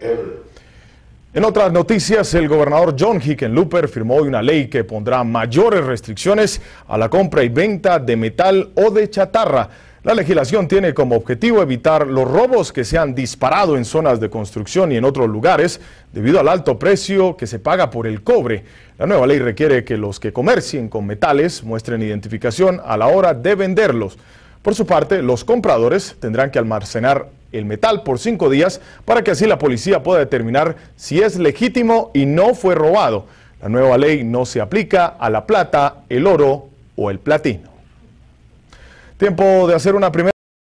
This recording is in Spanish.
En otras noticias, el gobernador John Hickenlooper firmó hoy una ley que pondrá mayores restricciones a la compra y venta de metal o de chatarra. La legislación tiene como objetivo evitar los robos que se han disparado en zonas de construcción y en otros lugares debido al alto precio que se paga por el cobre. La nueva ley requiere que los que comercien con metales muestren identificación a la hora de venderlos. Por su parte, los compradores tendrán que almacenar el metal por cinco días para que así la policía pueda determinar si es legítimo y no fue robado. La nueva ley no se aplica a la plata, el oro o el platino. Tiempo de hacer una primera...